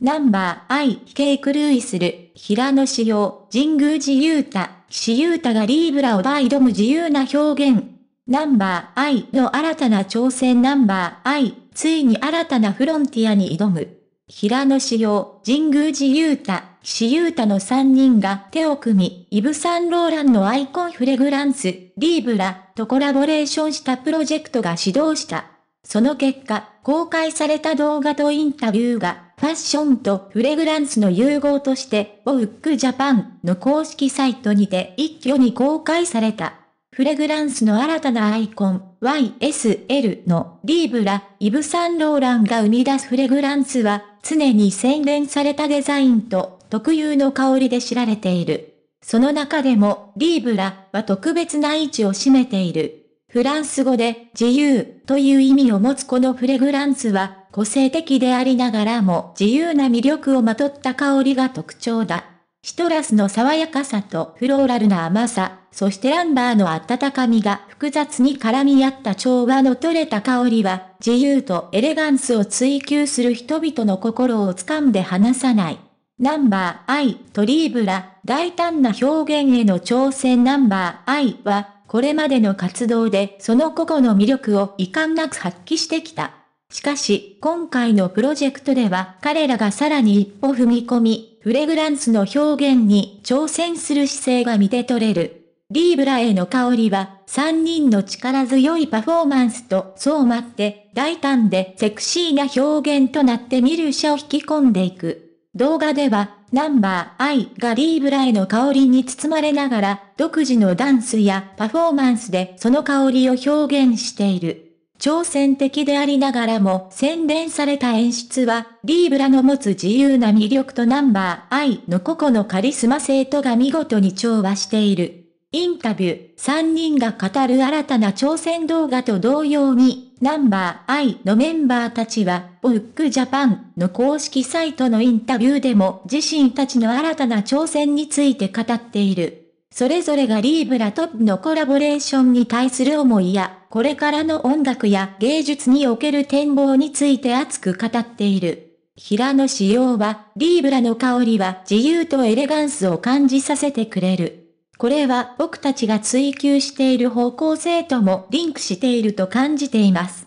ナンバー I 非型クルーイする、平野志陽、神宮寺雄太、岸優太がリーブラをバイ挑む自由な表現。ナンバー I の新たな挑戦ナンバー I、ついに新たなフロンティアに挑む。平野志陽、神宮寺雄太、岸優太の3人が手を組み、イブ・サンローランのアイコンフレグランス、リーブラとコラボレーションしたプロジェクトが始動した。その結果、公開された動画とインタビューがファッションとフレグランスの融合として、ボックジャパンの公式サイトにて一挙に公開された。フレグランスの新たなアイコン、YSL のリーブラ、イブ・サンローランが生み出すフレグランスは、常に洗練されたデザインと特有の香りで知られている。その中でも、リーブラは特別な位置を占めている。フランス語で自由という意味を持つこのフレグランスは、個性的でありながらも自由な魅力をまとった香りが特徴だ。シトラスの爽やかさとフローラルな甘さ、そしてランバーの温かみが複雑に絡み合った調和の取れた香りは、自由とエレガンスを追求する人々の心を掴んで離さない。ナンバー I トリーブラ、大胆な表現への挑戦ナンバー I は、これまでの活動でその個々の魅力を遺憾なく発揮してきた。しかし、今回のプロジェクトでは彼らがさらに一歩踏み込み、フレグランスの表現に挑戦する姿勢が見て取れる。リーブラへの香りは、3人の力強いパフォーマンスと相まって、大胆でセクシーな表現となって見る者を引き込んでいく。動画では、ナンバーアイがリーブラへの香りに包まれながら、独自のダンスやパフォーマンスでその香りを表現している。挑戦的でありながらも洗練された演出は、リーブラの持つ自由な魅力とナンバー I の個々のカリスマ性とが見事に調和している。インタビュー、3人が語る新たな挑戦動画と同様に、ナンバー I のメンバーたちは、ブックジャパンの公式サイトのインタビューでも自身たちの新たな挑戦について語っている。それぞれがリーブラとのコラボレーションに対する思いや、これからの音楽や芸術における展望について熱く語っている。平野紫耀は、リーブラの香りは自由とエレガンスを感じさせてくれる。これは僕たちが追求している方向性ともリンクしていると感じています。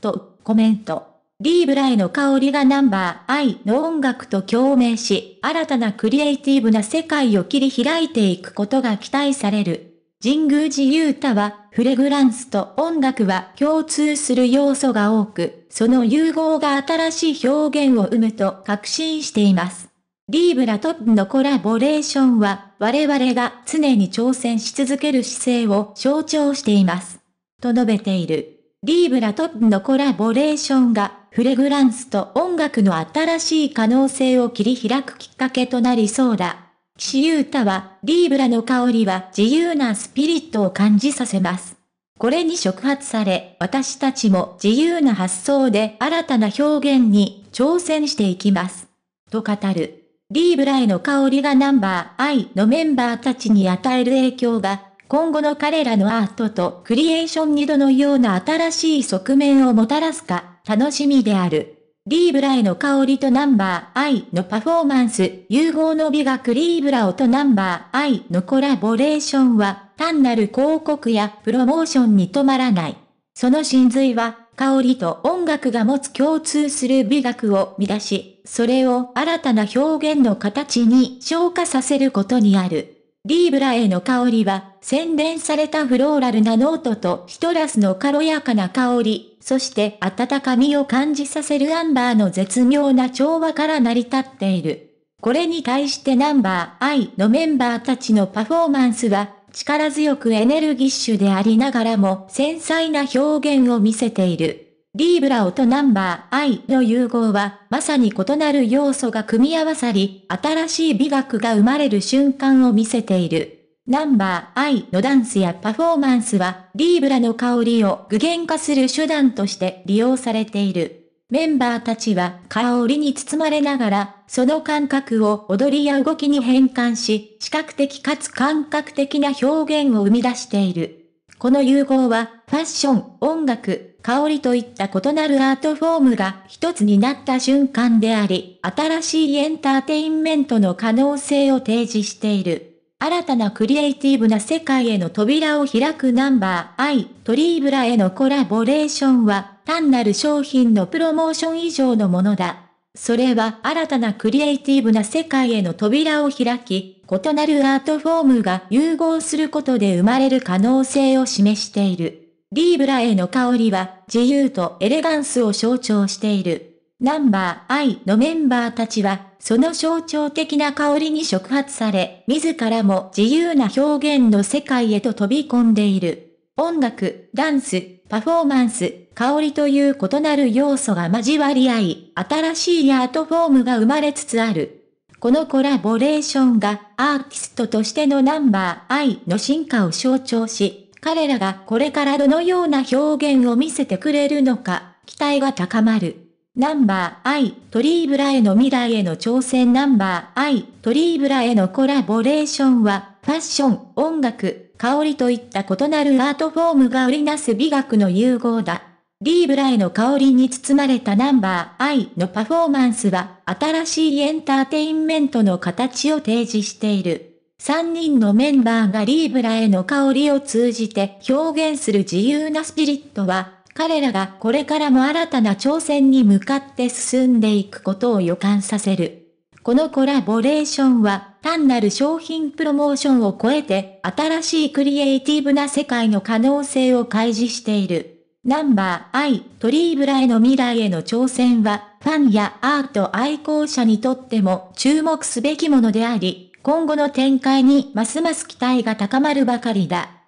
と、コメント。リーブラへの香りがナンバー I の音楽と共鳴し、新たなクリエイティブな世界を切り開いていくことが期待される。神宮寺う太は、フレグランスと音楽は共通する要素が多く、その融合が新しい表現を生むと確信しています。リーブラトップのコラボレーションは、我々が常に挑戦し続ける姿勢を象徴しています。と述べている。リーブラトップのコラボレーションがフレグランスと音楽の新しい可能性を切り開くきっかけとなりそうだ。岸優太は、リーブラの香りは自由なスピリットを感じさせます。これに触発され、私たちも自由な発想で新たな表現に挑戦していきます。と語る。リーブラへの香りがナンバー I のメンバーたちに与える影響が、今後の彼らのアートとクリエーションにどのような新しい側面をもたらすか、楽しみである。リーブラへの香りとナンバー I のパフォーマンス、融合の美学リーブラオとナンバー I のコラボレーションは、単なる広告やプロモーションに止まらない。その真髄は、香りと音楽が持つ共通する美学を生み出し、それを新たな表現の形に昇華させることにある。リーブラへの香りは、洗練されたフローラルなノートとヒトラスの軽やかな香り、そして温かみを感じさせるアンバーの絶妙な調和から成り立っている。これに対してナンバー I のメンバーたちのパフォーマンスは、力強くエネルギッシュでありながらも繊細な表現を見せている。リーブラオとナンバー I の融合は、まさに異なる要素が組み合わさり、新しい美学が生まれる瞬間を見せている。ナンバー I のダンスやパフォーマンスは、リーブラの香りを具現化する手段として利用されている。メンバーたちは香りに包まれながら、その感覚を踊りや動きに変換し、視覚的かつ感覚的な表現を生み出している。この融合は、ファッション、音楽、香りといった異なるアートフォームが一つになった瞬間であり、新しいエンターテインメントの可能性を提示している。新たなクリエイティブな世界への扉を開くナンバー I トリーブラへのコラボレーションは単なる商品のプロモーション以上のものだ。それは新たなクリエイティブな世界への扉を開き、異なるアートフォームが融合することで生まれる可能性を示している。リーブラへの香りは自由とエレガンスを象徴している。ナンバー I のメンバーたちはその象徴的な香りに触発され、自らも自由な表現の世界へと飛び込んでいる。音楽、ダンス、パフォーマンス、香りという異なる要素が交わり合い、新しいアートフォームが生まれつつある。このコラボレーションがアーティストとしてのナンバー I の進化を象徴し、彼らがこれからどのような表現を見せてくれるのか、期待が高まる。ナンバー I、トリーブラへの未来への挑戦ナンバー I、トリーブラへのコラボレーションは、ファッション、音楽、香りといった異なるアートフォームが織りなす美学の融合だ。リーブラへの香りに包まれたナンバー I のパフォーマンスは、新しいエンターテインメントの形を提示している。3人のメンバーがリーブラへの香りを通じて表現する自由なスピリットは、彼らがこれからも新たな挑戦に向かって進んでいくことを予感させる。このコラボレーションは単なる商品プロモーションを超えて新しいクリエイティブな世界の可能性を開示している。ナンバー I トリーブラへの未来への挑戦はファンやアート愛好者にとっても注目すべきものであり、今後の展開にますます期待が高まるばかりだ。